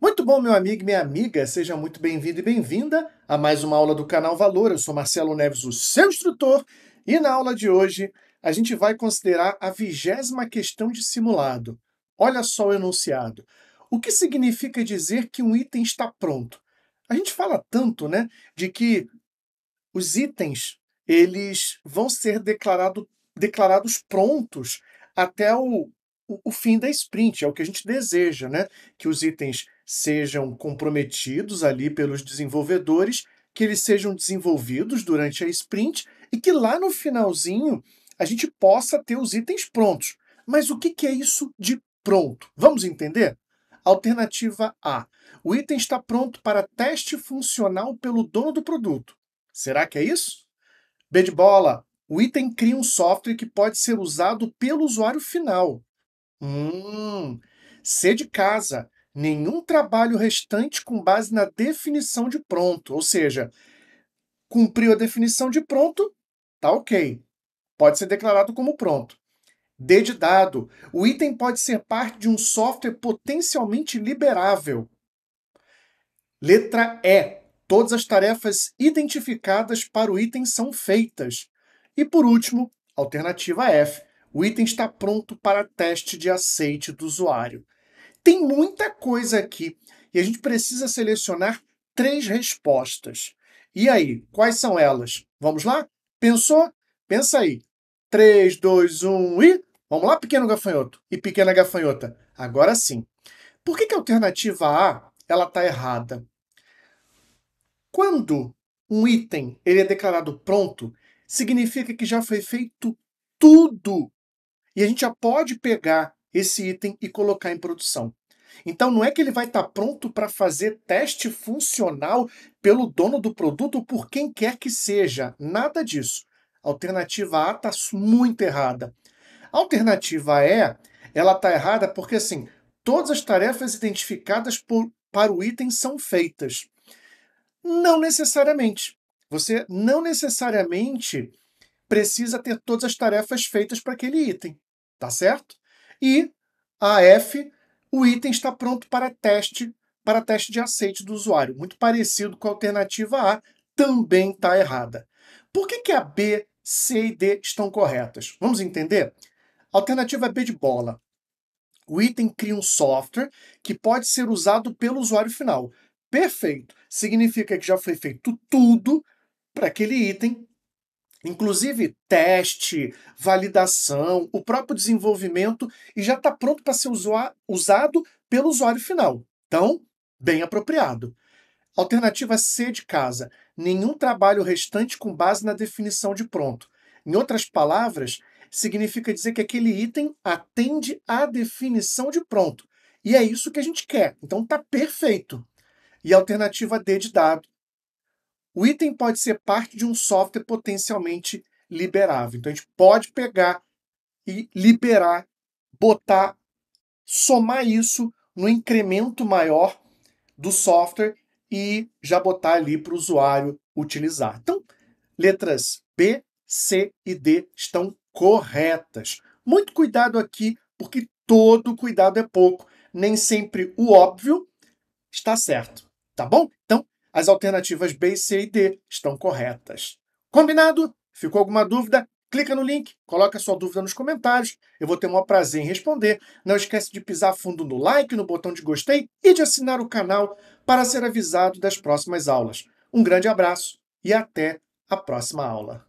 Muito bom, meu amigo e minha amiga, seja muito bem-vindo e bem-vinda a mais uma aula do canal Valor. Eu sou Marcelo Neves, o seu instrutor, e na aula de hoje a gente vai considerar a vigésima questão de simulado. Olha só o enunciado. O que significa dizer que um item está pronto? A gente fala tanto, né, de que os itens eles vão ser declarado, declarados prontos até o, o, o, fim da sprint, é o que a gente deseja, né? Que os itens sejam comprometidos ali pelos desenvolvedores, que eles sejam desenvolvidos durante a sprint e que lá no finalzinho a gente possa ter os itens prontos. Mas o que, é isso de pronto? Vamos entender? Alternativa A: o item está pronto para teste funcional pelo dono do produto. Será que é isso? B de bola: o item cria um software que pode ser usado pelo usuário final. Hum. C de casa: nenhum trabalho restante com base na definição de pronto. Ou seja, cumpriu a definição de pronto, tá ok. Pode ser declarado como pronto. D de dado. O item pode ser parte de um software potencialmente liberável. Letra E. Todas as tarefas identificadas para o item são feitas. E por último, alternativa F. O item está pronto para teste de aceite do usuário tem muita coisa aqui e a gente precisa selecionar três respostas. E aí, quais são elas? Vamos lá? Pensou? Pensa aí. 3, 2, 1 e. Vamos lá, pequeno gafanhoto e pequena gafanhota. Agora sim. Por que, que a alternativa A ela está errada? Quando um item ele é declarado pronto, significa que já foi feito tudo. E a gente já pode pegar esse item e colocar em produção. Então não é que ele vai estar tá pronto para fazer teste funcional pelo dono do produto por quem quer que seja. Nada disso. Alternativa A está muito errada. Alternativa E, ela está errada porque assim, todas as tarefas identificadas por, para o item são feitas. Não necessariamente. Você não necessariamente precisa ter todas as tarefas feitas para aquele item, tá certo? E a F, o item está pronto para teste, para teste de aceite do usuário. Muito parecido com a alternativa A, também está errada. Por que, que a B, C e D estão corretas? Vamos entender? Alternativa B de bola. O item cria um software que pode ser usado pelo usuário final. Perfeito. Significa que já foi feito tudo para aquele item Inclusive teste, validação, o próprio desenvolvimento e já está pronto para ser usado pelo usuário final. Então, bem apropriado. Alternativa C de casa: nenhum trabalho restante com base na definição de pronto. Em outras palavras, significa dizer que aquele item atende à definição de pronto. E é isso que a gente quer. Então está perfeito. E alternativa D de dado, o item pode ser parte de um software potencialmente liberável. Então a gente pode pegar e liberar, botar, somar isso no incremento maior do software e já botar ali para o usuário utilizar. Então, letras B, C e D estão corretas. Muito cuidado aqui, porque todo cuidado é pouco. Nem sempre o óbvio está certo, tá bom? Então, as alternativas B, C e D estão corretas. Combinado? Ficou alguma dúvida? Clica no link, coloca sua dúvida nos comentários, eu vou ter o maior prazer em responder. Não esquece de pisar fundo no like, no botão de gostei e de assinar o canal para ser avisado das próximas aulas. Um grande abraço e até a próxima aula.